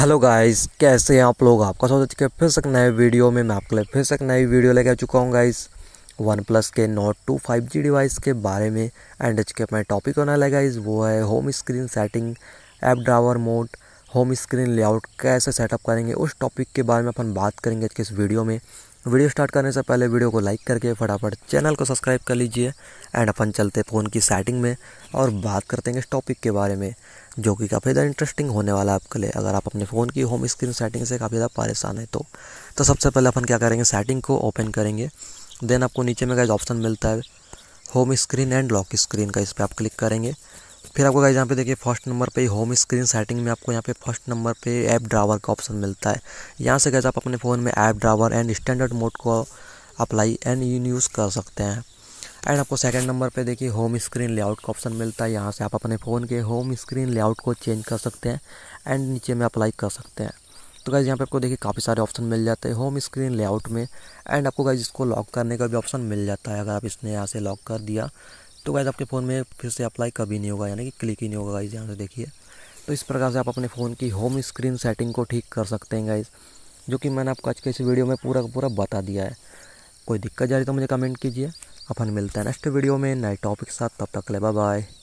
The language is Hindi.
हेलो गाइस कैसे हैं आप लोग आपका स्वागत है फिर से नए वीडियो में मैं आपके लिए फिर से नई वीडियो लेके आ चुका हूँ गाइस वन प्लस के Nord two five G device के बारे में एंड एच के अपना टॉपिक होने लगा गाइस वो है home screen setting app drawer mode home screen layout कैसे सेटअप करेंगे उस टॉपिक के बारे में अपन बात करेंगे आज के इस वीडियो में वीडियो स्टार्ट करने से पहले वीडियो को लाइक करके फटाफट चैनल को सब्सक्राइब कर लीजिए एंड अपन चलते फ़ोन की सेटिंग में और बात करते हैं इस टॉपिक के बारे में जो कि काफ़ी ज़्यादा इंटरेस्टिंग होने वाला है आपके लिए अगर आप अपने फ़ोन की होम स्क्रीन सेटिंग से काफ़ी ज़्यादा परेशान है तो तो सबसे पहले अपन क्या करेंगे सेटिंग को ओपन करेंगे देन आपको नीचे में गैज ऑप्शन मिलता है home screen and lock screen का इस पर आप क्लिक करेंगे फिर आपको गाइज यहाँ पे देखिए फर्स्ट नंबर पे होम स्क्रीन सेटिंग में आपको यहाँ पे फर्स्ट नंबर पे ऐप ड्रावर का ऑप्शन मिलता है यहाँ से गैस आप अपने फ़ोन में app drawer and standard mode को अप्लाई एंड यूज़ कर सकते हैं एंड आपको सेकंड नंबर पे देखिए होम स्क्रीन लेआउट का ऑप्शन मिलता है यहाँ से आप अपने फ़ोन के होम स्क्रीन लेआउट को चेंज कर सकते हैं एंड नीचे में अप्लाई कर सकते हैं तो गाइज़ यहाँ पे आपको देखिए काफ़ी सारे ऑप्शन मिल जाते हैं होम स्क्रीन लेआउट में एंड आपको गाइज इसको लॉक करने का भी ऑप्शन मिल जाता है अगर आप इसने यहाँ से लॉक कर दिया तो गाइज़ आपके फ़ोन में फिर से अप्लाई कभी नहीं होगा यानी कि क्लिक ही नहीं होगा गाइज़ यहाँ से देखिए तो इस प्रकार से आप अपने फ़ोन की होम स्क्रीन सेटिंग को ठीक कर सकते हैं गाइज़ जो कि मैंने आपको आज के इस वीडियो में पूरा का पूरा बता दिया है कोई दिक्कत जा रही तो मुझे कमेंट कीजिए अपन मिलता है नेक्स्ट वीडियो में नए टॉपिक के साथ तब तक ले बाय